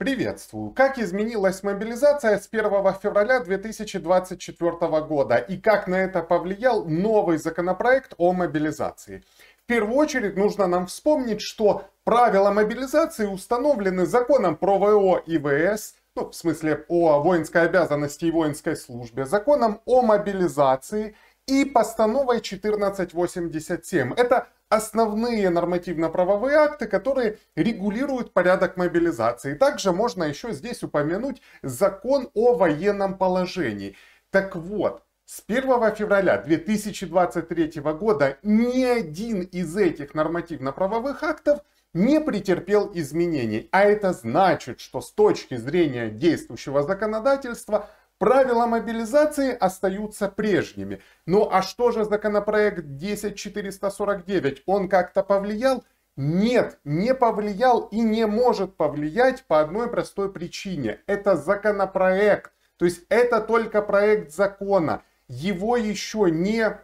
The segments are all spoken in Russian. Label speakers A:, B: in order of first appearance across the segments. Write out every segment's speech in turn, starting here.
A: Приветствую! Как изменилась мобилизация с 1 февраля 2024 года и как на это повлиял новый законопроект о мобилизации? В первую очередь нужно нам вспомнить, что правила мобилизации установлены законом про ВО и ВС, ну, в смысле о воинской обязанности и воинской службе, законом о мобилизации и постановой 1487. Это основные нормативно-правовые акты, которые регулируют порядок мобилизации. Также можно еще здесь упомянуть закон о военном положении. Так вот, с 1 февраля 2023 года ни один из этих нормативно-правовых актов не претерпел изменений. А это значит, что с точки зрения действующего законодательства Правила мобилизации остаются прежними. Ну а что же законопроект 10449? Он как-то повлиял? Нет, не повлиял и не может повлиять по одной простой причине. Это законопроект. То есть это только проект закона. Его еще не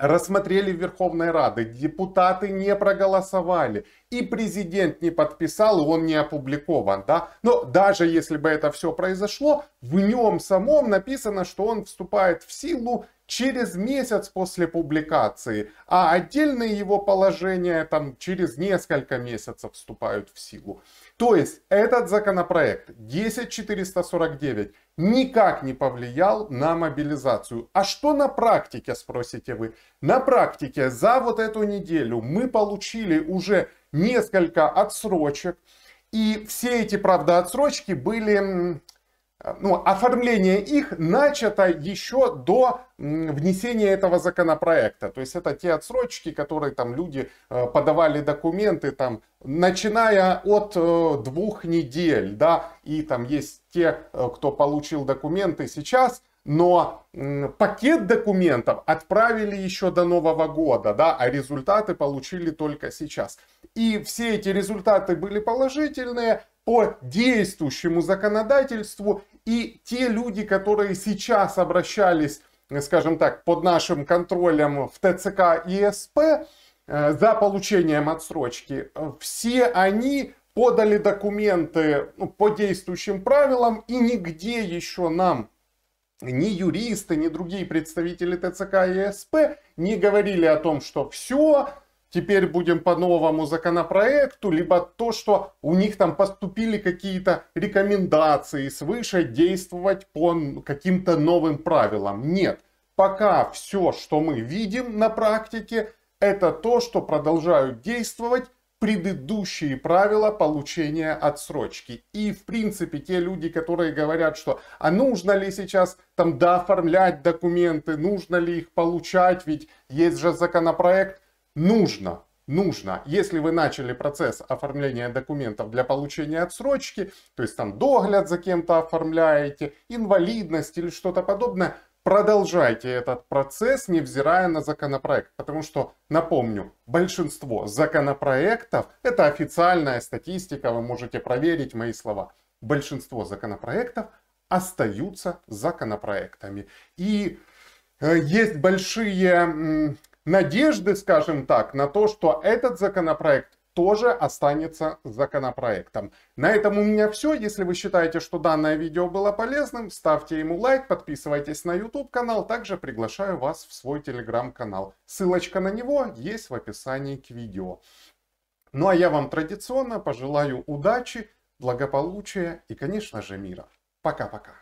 A: рассмотрели в Верховной Раде, депутаты не проголосовали, и президент не подписал, и он не опубликован, да. Но даже если бы это все произошло, в нем самом написано, что он вступает в силу через месяц после публикации, а отдельные его положения там через несколько месяцев вступают в силу. То есть этот законопроект 10449 никак не повлиял на мобилизацию. А что на практике, спросите вы? На практике за вот эту неделю мы получили уже несколько отсрочек. И все эти, правда, отсрочки были а, ну, оформление их начато еще до внесения этого законопроекта. То есть это те отсрочки, которые там люди э, подавали документы, там, начиная от э, двух недель, да, и там есть те, э, кто получил документы сейчас, но пакет документов отправили еще до Нового года, да, а результаты получили только сейчас. И все эти результаты были положительные, по действующему законодательству и те люди, которые сейчас обращались, э, скажем так, под нашим контролем в ТЦК и СП э, за получением отсрочки, э, все они подали документы ну, по действующим правилам и нигде еще нам ни юристы, ни другие представители ТЦК и СП не говорили о том, что все, теперь будем по новому законопроекту, либо то, что у них там поступили какие-то рекомендации свыше действовать по каким-то новым правилам. Нет, пока все, что мы видим на практике, это то, что продолжают действовать предыдущие правила получения отсрочки. И, в принципе, те люди, которые говорят, что а нужно ли сейчас там дооформлять документы, нужно ли их получать, ведь есть же законопроект, нужно нужно, если вы начали процесс оформления документов для получения отсрочки, то есть там догляд за кем-то оформляете, инвалидность или что-то подобное, продолжайте этот процесс, невзирая на законопроект. Потому что, напомню, большинство законопроектов, это официальная статистика, вы можете проверить мои слова, большинство законопроектов остаются законопроектами. И э, есть большие надежды, скажем так, на то, что этот законопроект тоже останется законопроектом. На этом у меня все. Если вы считаете, что данное видео было полезным, ставьте ему лайк, подписывайтесь на YouTube канал. Также приглашаю вас в свой Telegram канал. Ссылочка на него есть в описании к видео. Ну а я вам традиционно пожелаю удачи, благополучия и, конечно же, мира. Пока-пока.